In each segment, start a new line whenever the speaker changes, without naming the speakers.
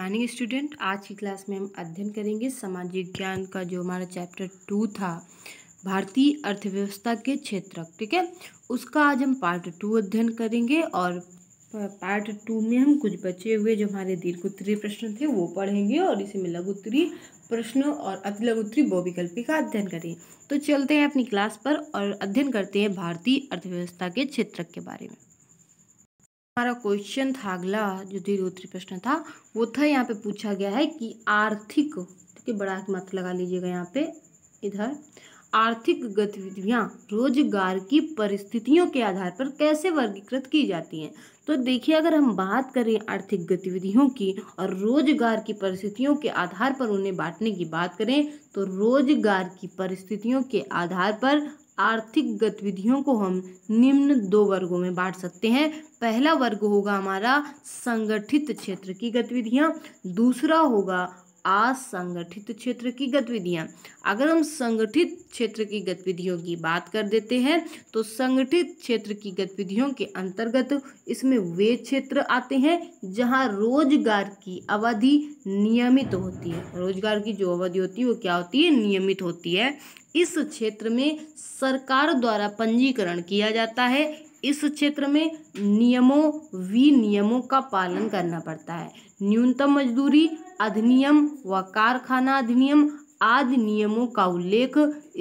morning student आज की class में हम अध्ययन करेंगे सामाजिक ज्ञान का जो हमारा चैप्टर टू था भारतीय अर्थव्यवस्था के क्षेत्र ठीक है उसका आज हम पार्ट टू अध्ययन करेंगे और पार्ट टू में हम कुछ बचे हुए जो हमारे दीर्घ उत्तरीय प्रश्न थे वो पढ़ेंगे और इसी में लघु उत्तरी प्रश्न और अति लघु उत्तरी बहुविकल्पी का अध्ययन करेंगे तो चलते हैं अपनी क्लास पर और अध्ययन करते हैं भारतीय अर्थव्यवस्था के क्षेत्र के बारे में हमारा क्वेश्चन था अगला जो धीरोत्री प्रश्न था वो था यहाँ पे पूछा गया है कि आर्थिक ठीक है बड़ा मत लगा लीजिएगा यहाँ पे इधर आर्थिक गतिविधियाँ रोजगार की परिस्थितियों के आधार पर कैसे वर्गीकृत की जाती हैं तो देखिए अगर हम बात करें आर्थिक गतिविधियों की और रोजगार की परिस्थितियों के आधार पर उन्हें बांटने की बात करें तो रोजगार की परिस्थितियों के आधार पर आर्थिक गतिविधियों को हम निम्न दो वर्गों में बांट सकते हैं पहला वर्ग होगा हमारा संगठित क्षेत्र की गतिविधियाँ दूसरा होगा असंगठित क्षेत्र की गतिविधियां अगर हम संगठित क्षेत्र की गतिविधियों की बात कर देते हैं तो संगठित क्षेत्र की गतिविधियों के अंतर्गत इसमें वे क्षेत्र आते हैं जहां रोजगार की अवधि नियमित होती है रोजगार की जो अवधि होती है वो क्या होती है नियमित होती है इस क्षेत्र में सरकार द्वारा पंजीकरण किया जाता है इस क्षेत्र में नियमों विनियमों का पालन करना पड़ता है न्यूनतम मजदूरी अधिनियम व कारखाना अधिनियम आदि नियमों का उल्लेख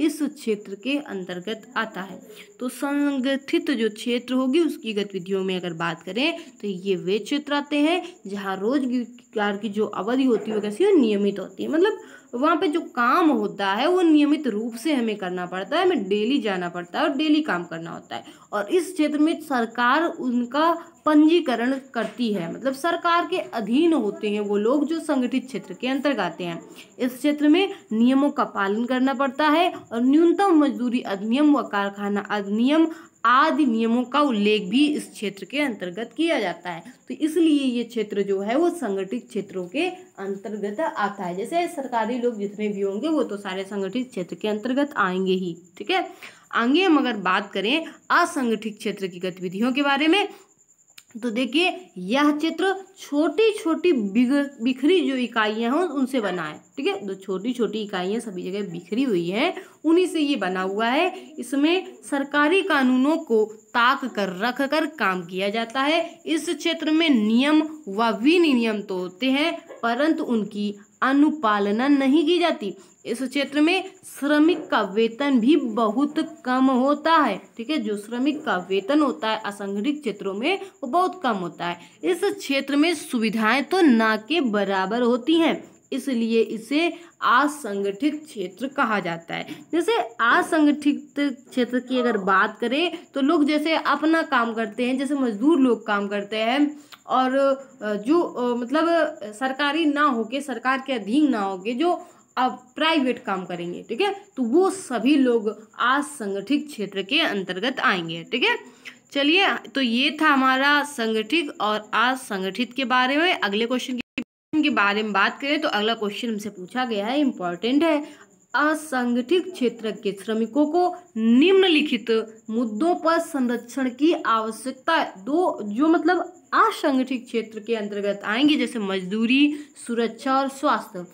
इस क्षेत्र के अंतर्गत आता है तो संगठित जो क्षेत्र होगी उसकी गतिविधियों में अगर बात करें तो ये वे क्षेत्र आते हैं जहाँ रोजगार की जो अवधि होती है वो कैसी नियमित होती है मतलब वहाँ पे जो काम होता है वो नियमित रूप से हमें करना पड़ता है हमें डेली जाना पड़ता है और डेली काम करना होता है और इस क्षेत्र में सरकार उनका पंजीकरण करती है मतलब सरकार के अधीन होते हैं वो लोग जो संगठित क्षेत्र के अंतर्गत आते हैं इस क्षेत्र में नियमों का पालन करना पड़ता है और न्यूनतम मजदूरी अधिनियम व कारखाना अधिनियम आदि नियमों का उल्लेख भी इस क्षेत्र के अंतर्गत किया जाता है तो इसलिए ये क्षेत्र जो है वो संगठित क्षेत्रों के अंतर्गत आता है जैसे सरकारी लोग जितने भी होंगे वो तो सारे संगठित क्षेत्र के अंतर्गत आएंगे ही ठीक है आगे हम अगर बात करें असंगठित क्षेत्र की गतिविधियों के बारे में तो देखिए यह चित्र छोटी छोटी बिखरी जो इकाइयां हैं उनसे बना है ठीक है जो तो छोटी छोटी इकाइयां सभी जगह बिखरी हुई हैं उन्हीं से ये बना हुआ है इसमें सरकारी कानूनों को ताक कर रख कर काम किया जाता है इस क्षेत्र में नियम व विनियम तो होते हैं परंतु उनकी अनुपालना नहीं की जाती इस क्षेत्र में श्रमिक का वेतन भी बहुत कम होता है ठीक है जो श्रमिक का वेतन होता है असंगठित क्षेत्रों में वो बहुत कम होता है इस क्षेत्र में सुविधाएं तो ना के बराबर होती हैं इसलिए इसे असंगठित क्षेत्र कहा जाता है जैसे असंगठित क्षेत्र की अगर बात करें तो लोग जैसे अपना काम करते हैं जैसे मजदूर लोग काम करते हैं और जो मतलब सरकारी ना होके सरकार के अधीन ना होके जो अब प्राइवेट काम करेंगे ठीक है तो वो सभी लोग असंगठित क्षेत्र के अंतर्गत आएंगे ठीक है चलिए तो ये था हमारा संगठित और असंगठित के बारे में अगले क्वेश्चन के बारे में बात करें तो अगला क्वेश्चन हमसे पूछा गया है इम्पॉर्टेंट है असंगठित क्षेत्र के श्रमिकों को निम्नलिखित मुद्दों पर संरक्षण की आवश्यकता दो जो मतलब असंगठित क्षेत्र के अंतर्गत आएंगे जैसे मजदूरी सुरक्षा और स्वास्थ्य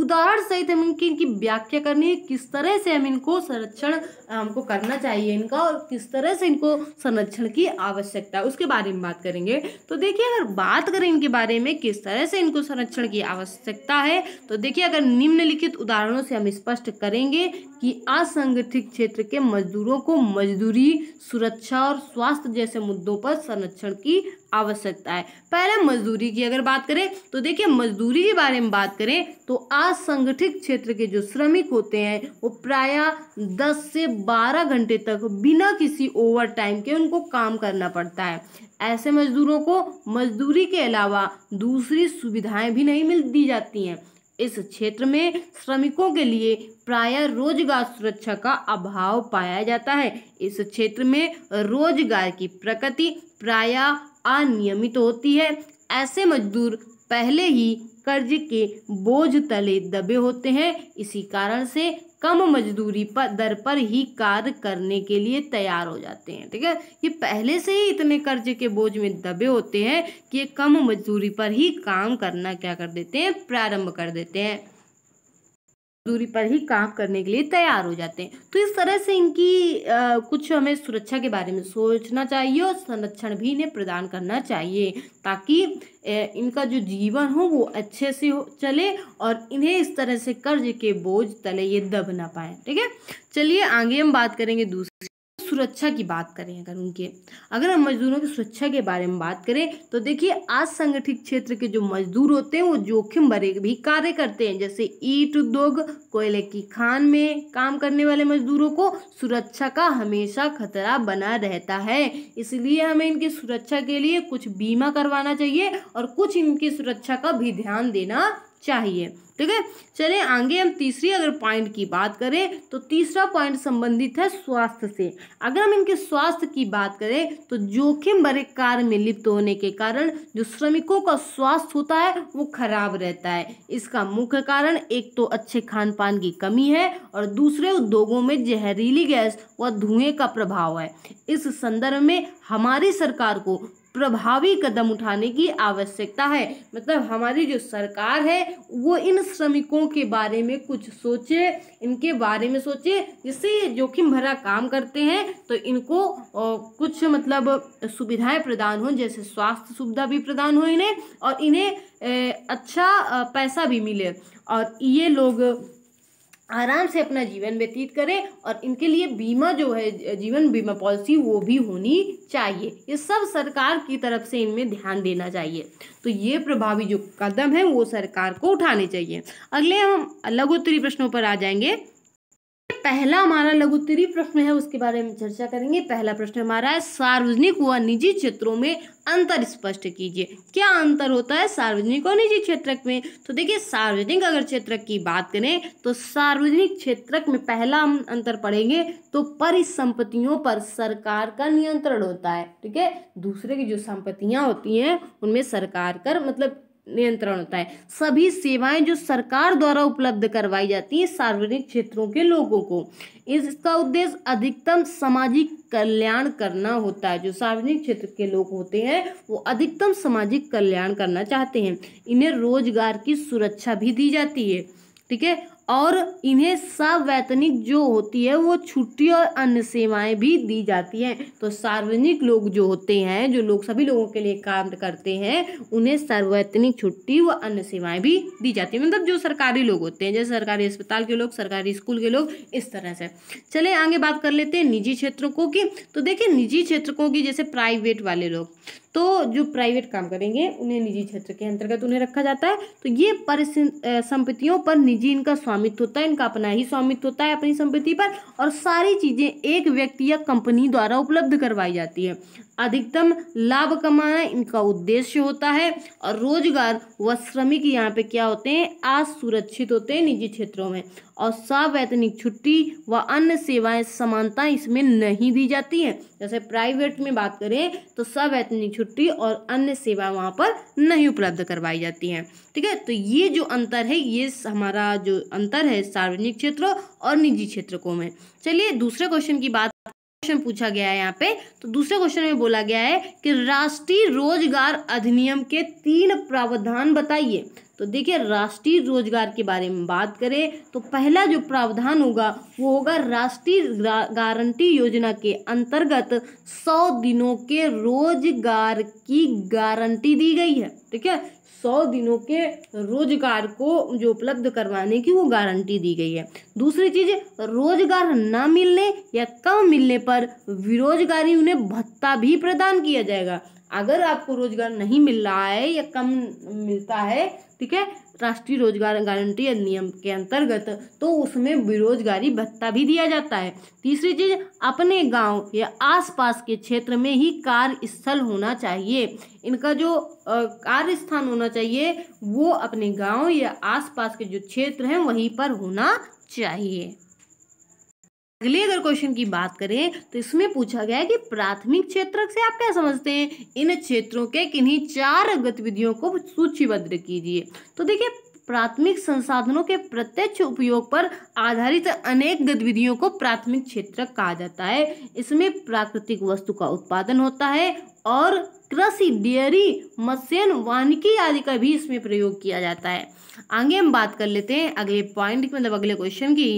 उदाहरण सहित हम इनकी इनकी व्याख्या करनी है किस तरह से हम इनको संरक्षण हमको करना चाहिए इनका और किस तरह से इनको संरक्षण की आवश्यकता है उसके बारे में बात करेंगे तो देखिए अगर बात करें इनके बारे में किस तरह से इनको संरक्षण की आवश्यकता है तो देखिए अगर निम्नलिखित उदाहरणों से हम स्पष्ट करेंगे कि असंगठित क्षेत्र के मजदूरों को मजदूरी सुरक्षा और स्वास्थ्य जैसे मुद्दों पर संरक्षण की आवश्यकता है पहले मजदूरी की अगर बात करें तो देखिए मजदूरी के बारे में बात करें तो असंगठित क्षेत्र के जो श्रमिक होते हैं वो प्राय दस से बारह घंटे तक बिना किसी ओवर टाइम के उनको काम करना पड़ता है ऐसे मजदूरों को मजदूरी के अलावा दूसरी सुविधाएं भी नहीं मिल दी जाती हैं इस क्षेत्र में श्रमिकों के लिए प्राय रोजगार सुरक्षा का अभाव पाया जाता है इस क्षेत्र में रोजगार की प्रकृति प्राय अनियमित होती है ऐसे मजदूर पहले ही कर्ज के बोझ तले दबे होते हैं इसी कारण से कम मजदूरी पर दर पर ही कार्य करने के लिए तैयार हो जाते हैं ठीक है ये पहले से ही इतने कर्ज के बोझ में दबे होते हैं कि ये कम मजदूरी पर ही काम करना क्या कर देते हैं प्रारंभ कर देते हैं दूरी पर ही काम करने के लिए तैयार हो जाते हैं तो इस तरह से इनकी आ, कुछ हमें सुरक्षा के बारे में सोचना चाहिए और संरक्षण भी इन्हें प्रदान करना चाहिए ताकि ए, इनका जो जीवन हो वो अच्छे से हो चले और इन्हें इस तरह से कर्ज के बोझ तले ये दब ना पाए ठीक है चलिए आगे हम बात करेंगे दूसरी सुरक्षा की बात करें अगर उनके अगर हम मजदूरों की सुरक्षा के बारे में बात करें तो देखिए आज संगठित क्षेत्र के जो मजदूर होते हैं वो जोखिम भरे भी कार्य करते हैं जैसे ईट उद्योग कोयले की खान में काम करने वाले मजदूरों को सुरक्षा का हमेशा खतरा बना रहता है इसलिए हमें इनकी सुरक्षा के लिए कुछ बीमा करवाना चाहिए और कुछ इनकी सुरक्षा का भी ध्यान देना चाहिए ठीक है चले आगे हम तीसरी अगर पॉइंट की बात करें तो तीसरा पॉइंट संबंधित है स्वास्थ्य से अगर हम इनके स्वास्थ्य की बात करें तो जोखिम भरे कार्य में लिप्त होने के कारण जो श्रमिकों का स्वास्थ्य होता है वो खराब रहता है इसका मुख्य कारण एक तो अच्छे खान पान की कमी है और दूसरे उद्योगों में जहरीली गैस व धुएं का प्रभाव है इस संदर्भ में हमारी सरकार को प्रभावी कदम उठाने की आवश्यकता है मतलब हमारी जो सरकार है वो इन श्रमिकों के बारे में कुछ सोचे इनके बारे में सोचे जिससे ये जोखिम भरा काम करते हैं तो इनको कुछ मतलब सुविधाएं प्रदान हों जैसे स्वास्थ्य सुविधा भी प्रदान हो इन्हें और इन्हें अच्छा पैसा भी मिले और ये लोग आराम से अपना जीवन व्यतीत करें और इनके लिए बीमा जो है जीवन बीमा पॉलिसी वो भी होनी चाहिए ये सब सरकार की तरफ से इनमें ध्यान देना चाहिए तो ये प्रभावी जो कदम है वो सरकार को उठाने चाहिए अगले हम उत्तरी प्रश्नों पर आ जाएंगे पहला हमारा लघु उत्तरी प्रश्न है उसके बारे में चर्चा करेंगे पहला प्रश्न हमारा है सार्वजनिक व निजी क्षेत्रों में अंतर स्पष्ट कीजिए क्या अंतर होता है सार्वजनिक और निजी क्षेत्र में तो देखिए सार्वजनिक अगर क्षेत्र की बात करें तो सार्वजनिक क्षेत्र में पहला हम अंतर पढ़ेंगे तो परिसंपत्तियों पर सरकार का नियंत्रण होता है ठीक है दूसरे की जो संपत्तियां होती हैं उनमें सरकार कर मतलब नियंत्रण होता है सभी सेवाएं जो सरकार द्वारा उपलब्ध करवाई जाती हैं सार्वजनिक क्षेत्रों के लोगों को इसका उद्देश्य अधिकतम सामाजिक कल्याण करना होता है जो सार्वजनिक क्षेत्र के लोग होते हैं वो अधिकतम सामाजिक कल्याण करना चाहते हैं इन्हें रोजगार की सुरक्षा भी दी जाती है ठीक है और इन्हें सवैतनिक जो होती है वो छुट्टी और अन्य सेवाएं भी दी जाती हैं तो सार्वजनिक लोग जो होते हैं जो लोग सभी लोगों के लिए काम करते हैं उन्हें सार्वजनिक छुट्टी व अन्य सेवाएं भी दी जाती हैं मतलब जो सरकारी लोग होते हैं जैसे सरकारी अस्पताल के लोग सरकारी स्कूल के लोग इस तरह से चले आगे बात कर लेते हैं निजी क्षेत्रों को की तो देखिए निजी क्षेत्रों की जैसे प्राइवेट वाले लोग तो जो प्राइवेट काम करेंगे उन्हें निजी क्षेत्र के अंतर्गत उन्हें रखा जाता है तो ये परिसंपत्तियों पर निजी इनका स्वामित्व होता है इनका अपना ही स्वामित्व होता है अपनी संपत्ति पर और सारी चीज़ें एक व्यक्ति या कंपनी द्वारा उपलब्ध करवाई जाती है अधिकतम लाभ कमाना इनका उद्देश्य होता है और रोजगार व श्रमिक यहाँ पे क्या होते हैं असुरक्षित होते हैं निजी क्षेत्रों में और सवैतनिक छुट्टी व अन्य सेवाएं समानता इसमें नहीं दी जाती हैं जैसे प्राइवेट में बात करें तो सवैतनिक छुट्टी और अन्य सेवा वहाँ पर नहीं उपलब्ध करवाई जाती हैं ठीक है तो ये जो अंतर है ये हमारा जो अंतर है सार्वजनिक क्षेत्रों और निजी क्षेत्रों में चलिए दूसरे क्वेश्चन की बात क्वेश्चन पूछा गया है यहाँ पे तो दूसरे क्वेश्चन में बोला गया है कि राष्ट्रीय रोजगार अधिनियम के तीन प्रावधान बताइए तो देखिए राष्ट्रीय रोजगार के बारे में बात करें तो पहला जो प्रावधान होगा वो होगा राष्ट्रीय गारंटी योजना के अंतर्गत सौ दिनों के रोजगार की गारंटी दी गई है ठीक है सौ दिनों के रोजगार को जो उपलब्ध करवाने की वो गारंटी दी गई है दूसरी चीज रोजगार न मिलने या कम मिलने पर बेरोजगारी उन्हें भत्ता भी प्रदान किया जाएगा अगर आपको रोजगार नहीं मिल रहा है या कम मिलता है ठीक है राष्ट्रीय रोजगार गारंटी अधिनियम के अंतर्गत तो उसमें बेरोजगारी भत्ता भी दिया जाता है तीसरी चीज अपने गांव या आसपास के क्षेत्र में ही कार्यस्थल होना चाहिए इनका जो कार्य स्थान होना चाहिए वो अपने गांव या आसपास के जो क्षेत्र हैं वहीं पर होना चाहिए अगले अगर क्वेश्चन की बात करें तो इसमें पूछा गया है कि प्राथमिक क्षेत्र से आप क्या समझते हैं इन क्षेत्रों के किन्हीं चार गतिविधियों को सूचीबद्ध कीजिए तो देखिए प्राथमिक संसाधनों के प्रत्यक्ष उपयोग पर आधारित अनेक गतिविधियों को प्राथमिक क्षेत्र कहा जाता है इसमें प्राकृतिक वस्तु का उत्पादन होता है और कृषि डेयरी मत्स्य वानिकी आदि का भी इसमें प्रयोग किया जाता है आगे हम बात कर लेते हैं अगले पॉइंट मतलब अगले क्वेश्चन की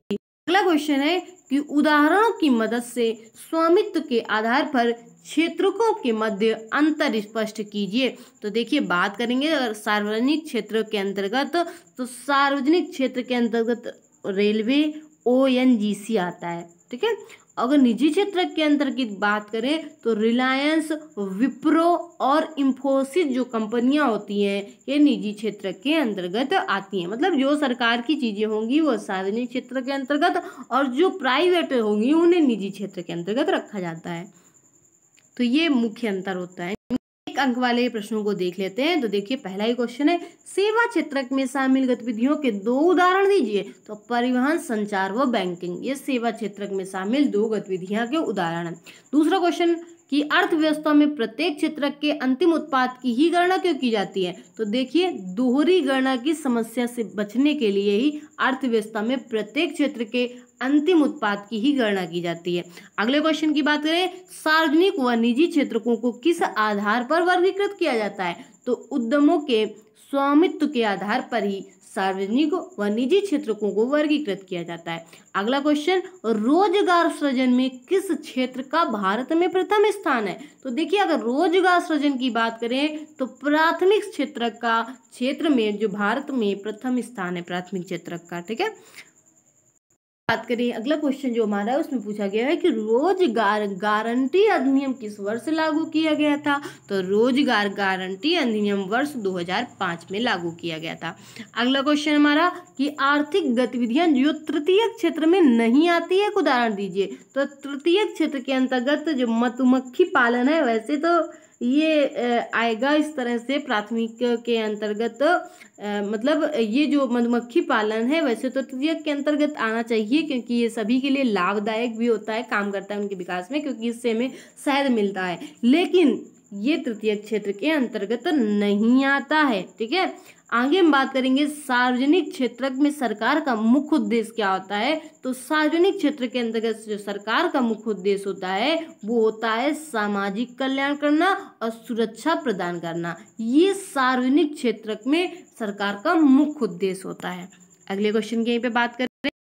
अगला क्वेश्चन है कि उदाहरणों की मदद से स्वामित्व के आधार पर क्षेत्रों के मध्य अंतर स्पष्ट कीजिए तो देखिए बात करेंगे अगर सार्वजनिक क्षेत्र के अंतर्गत तो सार्वजनिक क्षेत्र के अंतर्गत रेलवे ओ एन जी सी आता है ठीक है अगर निजी क्षेत्र के अंतर की बात करें तो रिलायंस विप्रो और इंफोसिस जो कंपनियां होती हैं ये निजी क्षेत्र के अंतर्गत आती हैं मतलब जो सरकार की चीज़ें होंगी वो सार्वजनिक क्षेत्र के अंतर्गत और जो प्राइवेट होंगी उन्हें निजी क्षेत्र के अंतर्गत रखा जाता है तो ये मुख्य अंतर होता है अंक वाले प्रश्नों को देख लेते हैं तो देखिए पहला ही क्वेश्चन है सेवा क्षेत्र में शामिल गतिविधियों के दो उदाहरण दीजिए तो परिवहन संचार व बैंकिंग ये सेवा क्षेत्र में शामिल दो गतिविधियां के उदाहरण दूसरा क्वेश्चन कि अर्थव्यवस्था में प्रत्येक क्षेत्र के अंतिम उत्पाद की ही गणना क्यों की जाती है तो देखिए दोहरी गणना की समस्या से बचने के लिए ही अर्थव्यवस्था में प्रत्येक क्षेत्र के अंतिम उत्पाद की ही गणना की जाती है अगले क्वेश्चन की बात करें सार्वजनिक व निजी क्षेत्रों को किस आधार पर वर्गीकृत किया जाता है तो उद्यमों के स्वामित्व के आधार पर ही सार्वजनिक व निजी क्षेत्रों को वर्गीकृत किया जाता है अगला क्वेश्चन रोजगार सृजन में किस क्षेत्र का भारत में प्रथम स्थान है तो देखिए अगर रोजगार सृजन की बात करें तो प्राथमिक क्षेत्र का क्षेत्र में जो भारत में प्रथम स्थान है प्राथमिक क्षेत्र का ठीक है बात करें अगला क्वेश्चन जो हमारा है उसमें पूछा गया है कि रोजगार गारंटी अधिनियम किस वर्ष लागू किया गया था तो रोजगार गारंटी अधिनियम वर्ष 2005 में लागू किया गया था अगला क्वेश्चन हमारा कि आर्थिक गतिविधियां जो तृतीय क्षेत्र में नहीं आती है उदाहरण दीजिए तो तृतीय क्षेत्र के अंतर्गत जो मधुमक्खी पालन है वैसे तो ये आएगा इस तरह से प्राथमिक के अंतर्गत मतलब ये जो मधुमक्खी पालन है वैसे तो तृतीयक के अंतर्गत आना चाहिए क्योंकि ये सभी के लिए लाभदायक भी होता है काम करता है उनके विकास में क्योंकि इससे हमें शायद मिलता है लेकिन ये तृतीय क्षेत्र के अंतर्गत नहीं आता है ठीक है आगे हम बात करेंगे सार्वजनिक क्षेत्र में सरकार का मुख्य उद्देश्य क्या होता है तो सार्वजनिक क्षेत्र के अंतर्गत जो सरकार का मुख्य उद्देश्य होता है वो होता है सामाजिक कल्याण करना और सुरक्षा प्रदान करना ये सार्वजनिक क्षेत्र में सरकार का मुख्य उद्देश्य होता है अगले क्वेश्चन की यहीं पे बात करें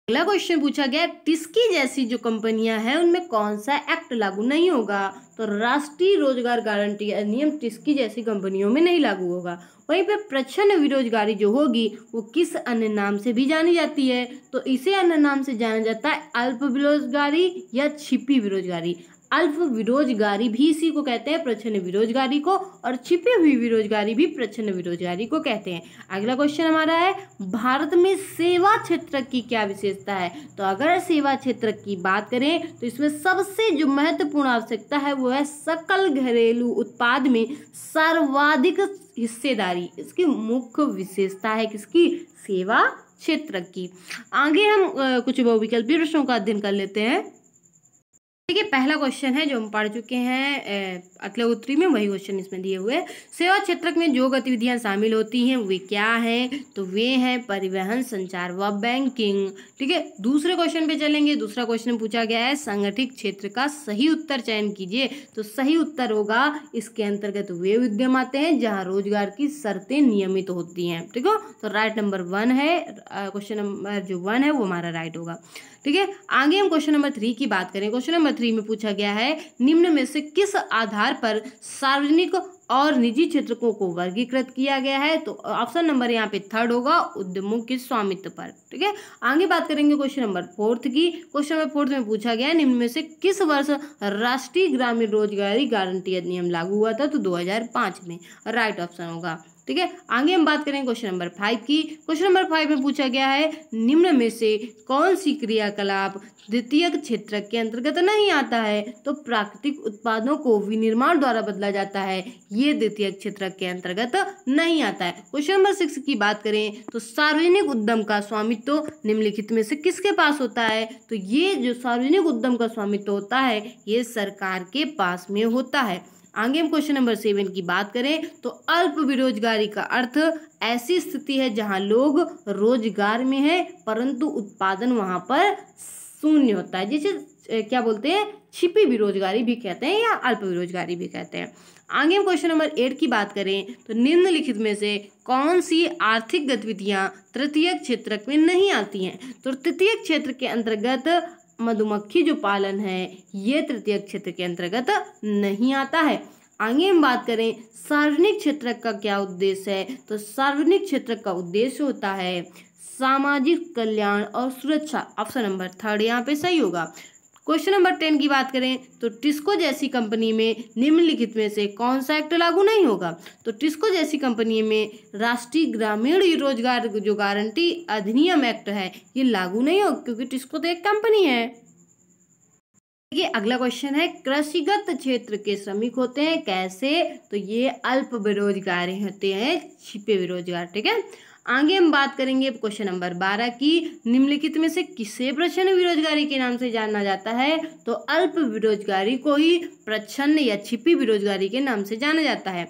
अगला क्वेश्चन पूछा गया टिस्की जैसी जो कंपनियां हैं उनमें कौन सा एक्ट लागू नहीं होगा तो राष्ट्रीय रोजगार गारंटी अधिनियम टिस्की जैसी कंपनियों में नहीं लागू होगा वहीं पर प्रच्छन्न बेरोजगारी जो होगी वो किस अन्य नाम से भी जानी जाती है तो इसे अन्य नाम से जाना जाता है अल्प बेरोजगारी या छिपी बेरोजगारी अल्प विरोजगारी भी इसी को कहते हैं प्रचन्न विरोजगारी को और छिपी हुई विरोजगारी भी प्रचन्न विरोजगारी को कहते हैं अगला क्वेश्चन हमारा है भारत में सेवा क्षेत्र की क्या विशेषता है तो अगर सेवा क्षेत्र की बात करें तो इसमें सबसे जो महत्वपूर्ण आवश्यकता है वो है सकल घरेलू उत्पाद में सर्वाधिक हिस्सेदारी इसकी मुख्य विशेषता है किसकी सेवा क्षेत्र की आगे हम कुछ बहुविकल्पी प्रश्नों का अध्ययन कर लेते हैं देखिए पहला क्वेश्चन है जो हम पढ़ चुके हैं अतले उत्तरी में वही क्वेश्चन इसमें दिए हुए सेवा क्षेत्र में जो गतिविधियां शामिल होती हैं वे क्या हैं तो वे हैं परिवहन संचार व बैंकिंग ठीक है दूसरे क्वेश्चन पे चलेंगे दूसरा क्वेश्चन पूछा गया है संगठित क्षेत्र का सही उत्तर चयन कीजिए तो सही उत्तर होगा इसके अंतर्गत वे उद्यम आते हैं जहाँ रोजगार की शर्तें नियमित होती हैं ठीक तो है तो राइट नंबर वन है क्वेश्चन नंबर जो वन है वो हमारा राइट होगा ठीक है आगे हम क्वेश्चन नंबर थ्री की बात करें क्वेश्चन नंबर थ्री में पूछा गया है निम्न में से किस आधार पर सार्वजनिक और निजी क्षेत्रों को वर्गीकृत किया गया है तो ऑप्शन नंबर यहाँ पे थर्ड होगा उद्यमों के स्वामित्व पर ठीक है आगे बात करेंगे क्वेश्चन नंबर फोर्थ की क्वेश्चन नंबर फोर्थ में पूछा गया है निम्न में से किस वर्ष राष्ट्रीय ग्रामीण रोजगारी गारंटी अधिनियम लागू हुआ था तो 2005 में राइट ऑप्शन होगा ठीक है आगे हम बात करें क्वेश्चन नंबर फाइव की क्वेश्चन नंबर फाइव में पूछा गया है निम्न में से कौन सी क्रियाकलाप द्वितीय क्षेत्र के अंतर्गत नहीं आता है तो प्राकृतिक उत्पादों को विनिर्माण द्वारा बदला जाता है ये द्वितीय क्षेत्र के अंतर्गत नहीं आता है क्वेश्चन नंबर सिक्स की बात करें तो सार्वजनिक उद्यम का स्वामित्व तो निम्नलिखित में से किसके पास होता है तो ये जो सार्वजनिक उद्यम का स्वामित्व तो होता है ये सरकार के पास में होता है आगे हम क्वेश्चन नंबर सेवन की बात करें तो अल्प बेरोजगारी का अर्थ ऐसी स्थिति है जहां लोग रोजगार में हैं परंतु उत्पादन वहां पर शून्य होता है जिसे क्या बोलते हैं छिपी बेरोजगारी भी कहते हैं या अल्प बेरोजगारी भी कहते हैं आगे हम क्वेश्चन नंबर एट की बात करें तो निम्नलिखित में से कौन सी आर्थिक गतिविधियां तृतीय क्षेत्र में नहीं आती हैं तो तृतीय क्षेत्र के अंतर्गत मधुमक्खी जो पालन है ये तृतीय क्षेत्र के अंतर्गत नहीं आता है आगे हम बात करें सार्वजनिक क्षेत्र का क्या उद्देश्य है तो सार्वजनिक क्षेत्र का उद्देश्य होता है सामाजिक कल्याण और सुरक्षा ऑप्शन नंबर थर्ड यहाँ पे सही होगा क्वेश्चन नंबर टेन की बात करें तो टिस्को जैसी कंपनी में निम्नलिखित में से कौन सा एक्ट लागू नहीं होगा तो टिस्को जैसी कंपनी में राष्ट्रीय ग्रामीण रोजगार जो गारंटी अधिनियम एक्ट है ये लागू नहीं होगा क्योंकि टिस्को तो एक कंपनी है देखिए अगला क्वेश्चन है कृषिगत क्षेत्र के श्रमिक होते हैं कैसे तो ये अल्प बेरोजगार होते हैं छिपे बेरोजगार ठीक है आगे हम बात करेंगे क्वेश्चन नंबर बारह की निम्नलिखित में से किसे प्रच्छन्न बेरोजगारी के नाम से जाना जाता है तो अल्प बेरोजगारी को ही प्रच्छन्न या छिपी बेरोजगारी के नाम से जाना जाता है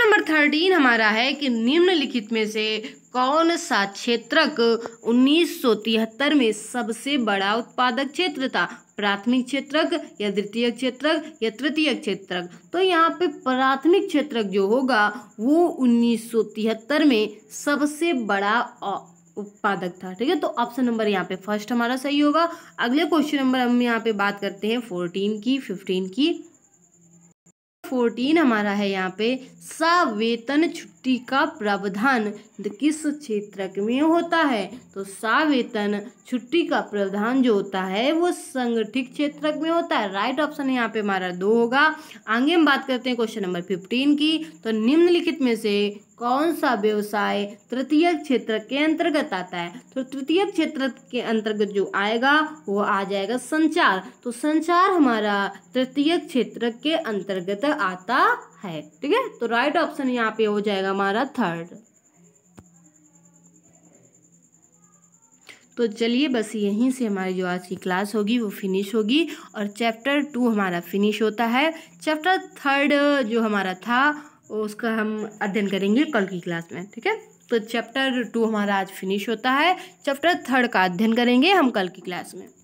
नंबर थर्टीन हमारा है कि निम्नलिखित में से कौन सा क्षेत्रक 1973 में सबसे बड़ा उत्पादक क्षेत्र था प्राथमिक क्षेत्रक या द्वितीय क्षेत्रक या तृतीय क्षेत्रक तो यहाँ पे प्राथमिक क्षेत्रक जो होगा वो उन्नीस में सबसे बड़ा उत्पादक था ठीक है तो ऑप्शन नंबर यहाँ पे फर्स्ट हमारा सही होगा अगले क्वेश्चन नंबर हम यहाँ पे बात करते हैं फोर्टीन की फिफ्टीन की फोर्टीन हमारा है यहाँ पे सावेतन छुट्टी का प्रावधान किस क्षेत्र में होता है तो सावेतन छुट्टी का प्रावधान जो होता है वो संगठित क्षेत्र में होता है राइट ऑप्शन यहाँ पे हमारा दो होगा आगे हम बात करते हैं क्वेश्चन नंबर फिफ्टीन की तो निम्नलिखित में से कौन सा व्यवसाय तृतीय क्षेत्र के अंतर्गत आता है तो तृतीय क्षेत्र के अंतर्गत जो आएगा वो आ जाएगा संचार तो संचार हमारा तृतीय क्षेत्र के अंतर्गत आता है ठीक है तो राइट ऑप्शन यहाँ पे हो जाएगा हमारा थर्ड तो चलिए बस यहीं से हमारी जो आज की क्लास होगी वो फिनिश होगी और चैप्टर टू हमारा फिनिश होता है चैप्टर थर्ड जो हमारा था उसका हम अध्ययन करेंगे कल की क्लास में ठीक है तो चैप्टर टू हमारा आज फिनिश होता है चैप्टर थर्ड का अध्ययन करेंगे हम कल की क्लास में